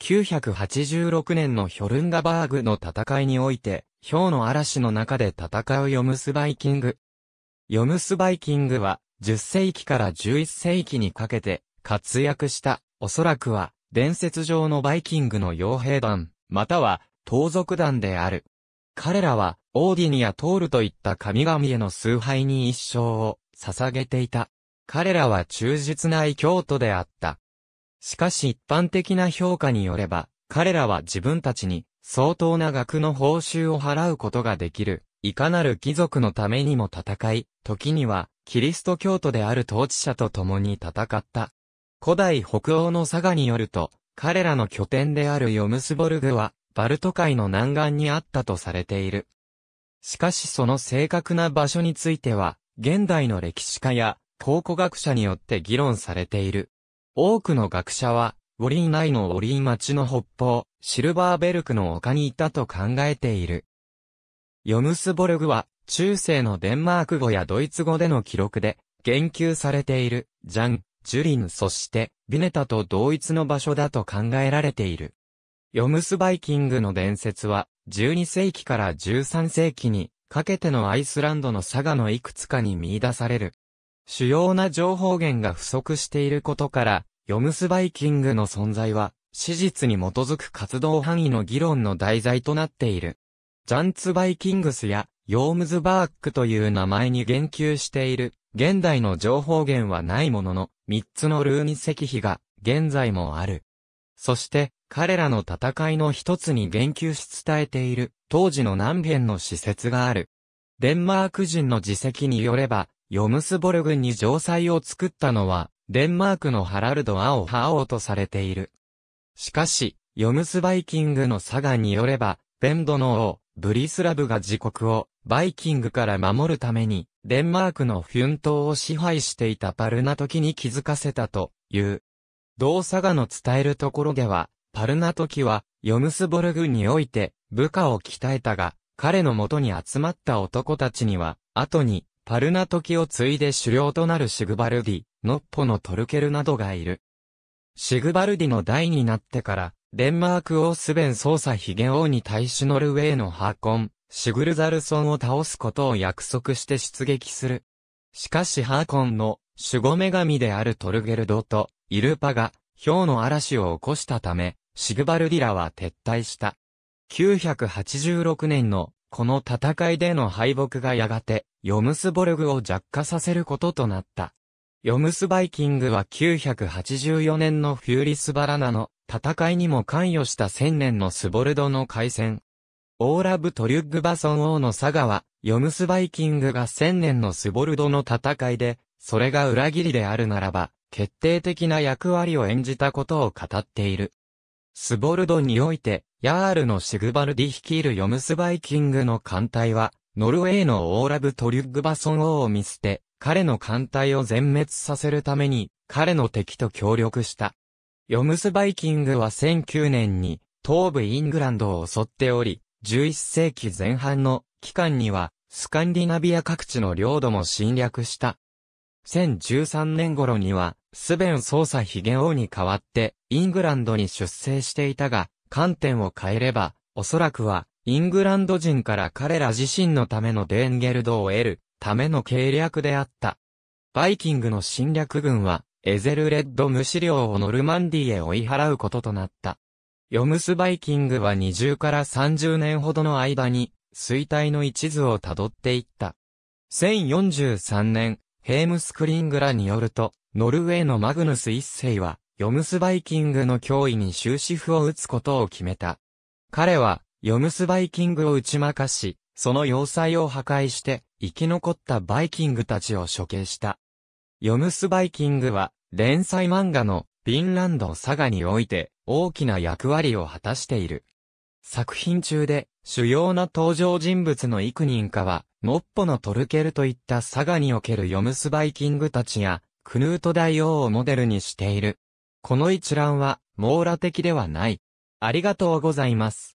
986年のヒョルンガバーグの戦いにおいて、氷の嵐の中で戦うヨムスバイキング。ヨムスバイキングは、10世紀から11世紀にかけて活躍した、おそらくは、伝説上のバイキングの傭兵団、または、盗賊団である。彼らは、オーディニア・トールといった神々への崇拝に一生を捧げていた。彼らは忠実な異教徒であった。しかし一般的な評価によれば、彼らは自分たちに相当な額の報酬を払うことができる、いかなる貴族のためにも戦い、時にはキリスト教徒である統治者と共に戦った。古代北欧の佐賀によると、彼らの拠点であるヨムスボルグは、バルト海の南岸にあったとされている。しかしその正確な場所については、現代の歴史家や考古学者によって議論されている。多くの学者は、ウォリー内のウォリー町の北方、シルバーベルクの丘にいたと考えている。ヨムスボルグは、中世のデンマーク語やドイツ語での記録で、言及されている、ジャン、ジュリンそして、ビネタと同一の場所だと考えられている。ヨムスバイキングの伝説は、12世紀から13世紀にかけてのアイスランドの佐賀のいくつかに見出される。主要な情報源が不足していることから、ヨムスバイキングの存在は、史実に基づく活動範囲の議論の題材となっている。ジャンツバイキングスや、ヨームズバークという名前に言及している、現代の情報源はないものの、三つのルーニ石碑が、現在もある。そして、彼らの戦いの一つに言及し伝えている、当時の南辺の施設がある。デンマーク人の自責によれば、ヨムスボルグに城塞を作ったのは、デンマークのハラルド・アオ・ハオとされている。しかし、ヨムスバイキングのサガによれば、ベンドの王、ブリスラブが自国を、バイキングから守るために、デンマークのフュン島を支配していたパルナトキに気づかせたという。同佐賀の伝えるところでは、パルナトキは、ヨムスボルグにおいて、部下を鍛えたが、彼のもとに集まった男たちには、後に、パルナ時を継いで狩猟となるシグバルディ、ノッポのトルケルなどがいる。シグバルディの代になってから、デンマーク王スベン操作ヒゲ王に対しノルウェーのハーコン、シグルザルソンを倒すことを約束して出撃する。しかしハーコンの守護女神であるトルゲルドとイルパが氷の嵐を起こしたため、シグバルディラは撤退した。986年のこの戦いでの敗北がやがて、ヨムスボルグを弱化させることとなった。ヨムスバイキングは984年のフューリスバラナの戦いにも関与した1000年のスボルドの海戦。オーラブ・トリュッグバソン王の佐賀は、ヨムスバイキングが1000年のスボルドの戦いで、それが裏切りであるならば、決定的な役割を演じたことを語っている。スボルドにおいて、ヤールのシグバルディ率いるヨムスバイキングの艦隊は、ノルウェーのオーラブ・トリュッグバソン王を見捨て、彼の艦隊を全滅させるために、彼の敵と協力した。ヨムスバイキングは1009年に、東部イングランドを襲っており、11世紀前半の期間には、スカンディナビア各地の領土も侵略した。1013年頃には、スベン捜査ヒゲ王に代わって、イングランドに出征していたが、観点を変えれば、おそらくは、イングランド人から彼ら自身のためのデーンゲルドを得るための計略であった。バイキングの侵略軍は、エゼルレッド無資料をノルマンディへ追い払うこととなった。ヨムスバイキングは20から30年ほどの間に、衰退の一途をたどっていった。1043年、ヘームスクリングラによると、ノルウェーのマグヌス一世は、ヨムスバイキングの脅威に終止符を打つことを決めた。彼は、ヨムスバイキングを打ち負かし、その要塞を破壊して、生き残ったバイキングたちを処刑した。ヨムスバイキングは、連載漫画の、フィンランド佐賀において、大きな役割を果たしている。作品中で、主要な登場人物の幾人かは、ノッポのトルケルといった佐賀におけるヨムスバイキングたちや、クヌート大王をモデルにしている。この一覧は網羅的ではない。ありがとうございます。